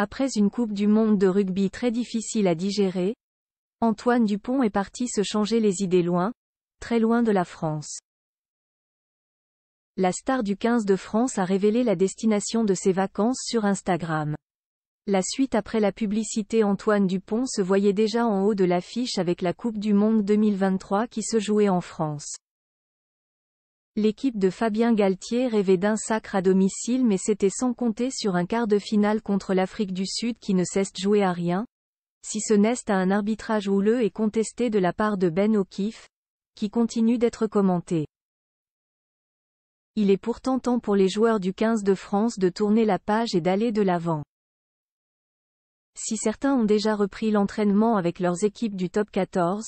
Après une Coupe du Monde de rugby très difficile à digérer, Antoine Dupont est parti se changer les idées loin, très loin de la France. La star du 15 de France a révélé la destination de ses vacances sur Instagram. La suite après la publicité Antoine Dupont se voyait déjà en haut de l'affiche avec la Coupe du Monde 2023 qui se jouait en France. L'équipe de Fabien Galtier rêvait d'un sacre à domicile mais c'était sans compter sur un quart de finale contre l'Afrique du Sud qui ne cesse de jouer à rien, si ce n'est à un arbitrage houleux et contesté de la part de Ben O'Keefe, qui continue d'être commenté. Il est pourtant temps pour les joueurs du 15 de France de tourner la page et d'aller de l'avant. Si certains ont déjà repris l'entraînement avec leurs équipes du top 14,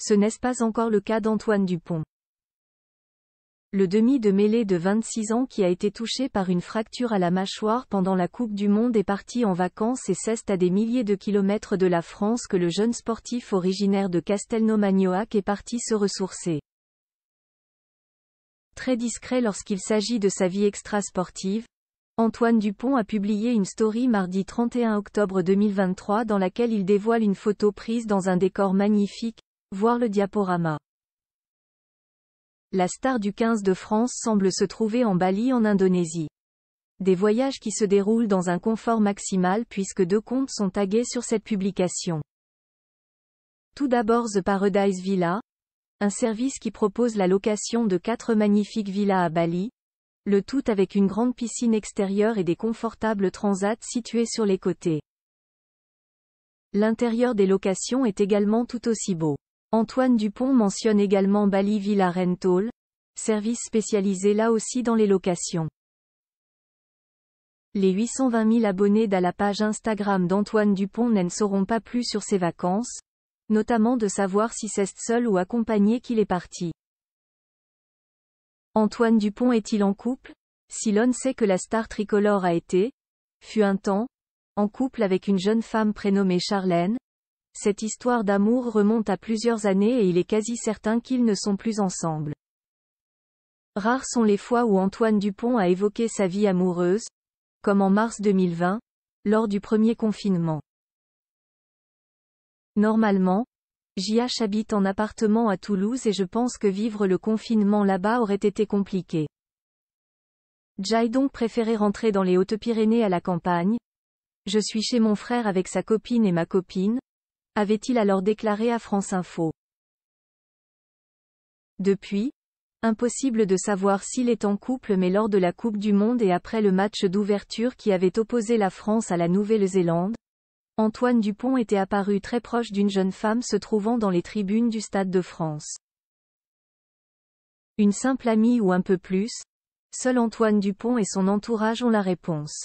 ce n'est pas encore le cas d'Antoine Dupont le demi de mêlée de 26 ans qui a été touché par une fracture à la mâchoire pendant la Coupe du Monde est parti en vacances et ceste à des milliers de kilomètres de la France que le jeune sportif originaire de castelnau est parti se ressourcer. Très discret lorsqu'il s'agit de sa vie extra-sportive, Antoine Dupont a publié une story mardi 31 octobre 2023 dans laquelle il dévoile une photo prise dans un décor magnifique, voir le diaporama. La star du 15 de France semble se trouver en Bali en Indonésie. Des voyages qui se déroulent dans un confort maximal puisque deux comptes sont tagués sur cette publication. Tout d'abord The Paradise Villa, un service qui propose la location de quatre magnifiques villas à Bali, le tout avec une grande piscine extérieure et des confortables transats situés sur les côtés. L'intérieur des locations est également tout aussi beau. Antoine Dupont mentionne également Bali Villa Rental, service spécialisé là aussi dans les locations. Les 820 000 abonnés d'à la page Instagram d'Antoine Dupont n'en sauront pas plus sur ses vacances, notamment de savoir si c'est seul ou accompagné qu'il est parti. Antoine Dupont est-il en couple Si l'on sait que la star tricolore a été, fut un temps, en couple avec une jeune femme prénommée Charlène, cette histoire d'amour remonte à plusieurs années et il est quasi certain qu'ils ne sont plus ensemble. Rares sont les fois où Antoine Dupont a évoqué sa vie amoureuse, comme en mars 2020, lors du premier confinement. Normalement, JH habite en appartement à Toulouse et je pense que vivre le confinement là-bas aurait été compliqué. Jai donc préféré rentrer dans les Hautes-Pyrénées à la campagne. Je suis chez mon frère avec sa copine et ma copine, avait-il alors déclaré à France Info. Depuis, impossible de savoir s'il est en couple mais lors de la Coupe du Monde et après le match d'ouverture qui avait opposé la France à la Nouvelle-Zélande, Antoine Dupont était apparu très proche d'une jeune femme se trouvant dans les tribunes du Stade de France. Une simple amie ou un peu plus, seul Antoine Dupont et son entourage ont la réponse.